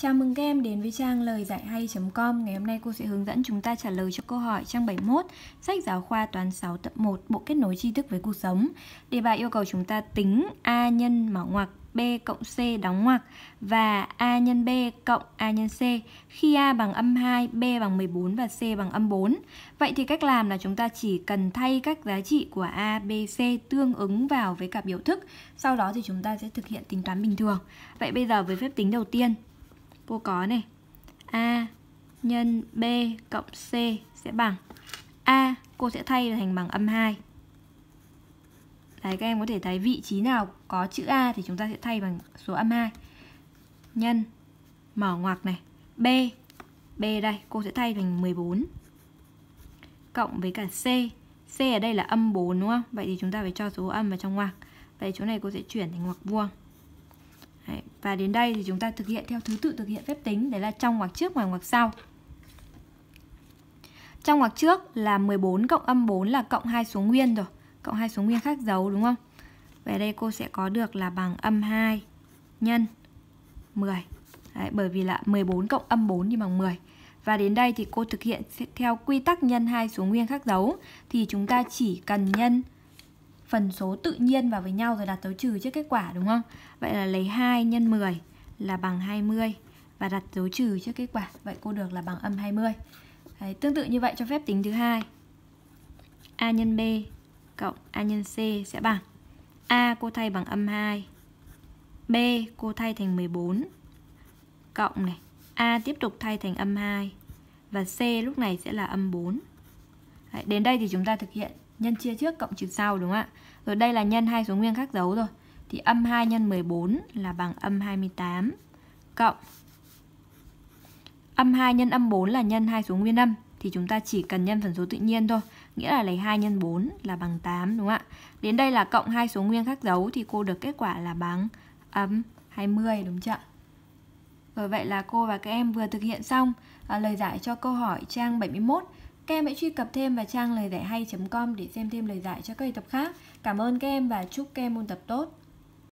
Chào mừng các em đến với trang lời giải hay.com Ngày hôm nay cô sẽ hướng dẫn chúng ta trả lời cho câu hỏi trang 71 Sách giáo khoa toán 6 tập 1 Bộ kết nối tri thức với cuộc sống Đề bài yêu cầu chúng ta tính A nhân mở ngoặc B cộng C đóng ngoặc và A nhân B cộng A nhân C khi A bằng âm 2, B bằng 14 và C bằng âm 4. Vậy thì cách làm là chúng ta chỉ cần thay các giá trị của A, B, C tương ứng vào với cả biểu thức. Sau đó thì chúng ta sẽ thực hiện tính toán bình thường. Vậy bây giờ với phép tính đầu tiên, cô có này a nhân b cộng c sẽ bằng a cô sẽ thay thành bằng âm 2 Đấy các em có thể thấy vị trí nào có chữ A thì chúng ta sẽ thay bằng số âm 2 Nhân Mở ngoặc này B B đây cô sẽ thay thành 14 Cộng với cả C C ở đây là âm 4 đúng không? Vậy thì chúng ta phải cho số âm vào trong ngoặc Vậy chỗ này cô sẽ chuyển thành ngoặc vuông Đấy. Và đến đây thì chúng ta thực hiện theo thứ tự thực hiện phép tính Đấy là trong ngoặc trước ngoài ngoặc sau Trong ngoặc trước là 14 cộng âm 4 là cộng hai số nguyên rồi Cộng hai số nguyên khác dấu đúng không? Về đây cô sẽ có được là bằng âm 2 nhân 10 Đấy, Bởi vì là 14 cộng âm 4 thì bằng 10 và đến đây thì cô thực hiện theo quy tắc nhân hai số nguyên khác dấu thì chúng ta chỉ cần nhân phần số tự nhiên vào với nhau rồi đặt dấu trừ trước kết quả đúng không? Vậy là lấy 2 x 10 là bằng 20 và đặt dấu trừ trước kết quả. Vậy cô được là bằng âm 20. Đấy, tương tự như vậy cho phép tính thứ hai. A nhân B cộng A nhân C sẽ bằng A cô thay bằng âm 2 B cô thay thành 14 cộng này A tiếp tục thay thành âm 2 và C lúc này sẽ là âm 4 Đấy, Đến đây thì chúng ta thực hiện nhân chia trước cộng trừ sau đúng không ạ? Rồi đây là nhân hai số nguyên khác dấu rồi. Thì âm 2 nhân 14 là bằng âm 28 cộng âm 2 nhân âm 4 là nhân hai số nguyên âm thì chúng ta chỉ cần nhân phần số tự nhiên thôi, nghĩa là lấy 2 nhân 4 là bằng 8 đúng không ạ? Đến đây là cộng hai số nguyên khác dấu thì cô được kết quả là bằng âm 20 đúng chưa ạ? Rồi vậy là cô và các em vừa thực hiện xong à, lời giải cho câu hỏi trang 71 các em hãy truy cập thêm vào trang lời giải hay.com để xem thêm lời giải cho các bài tập khác. Cảm ơn các em và chúc các em ôn tập tốt.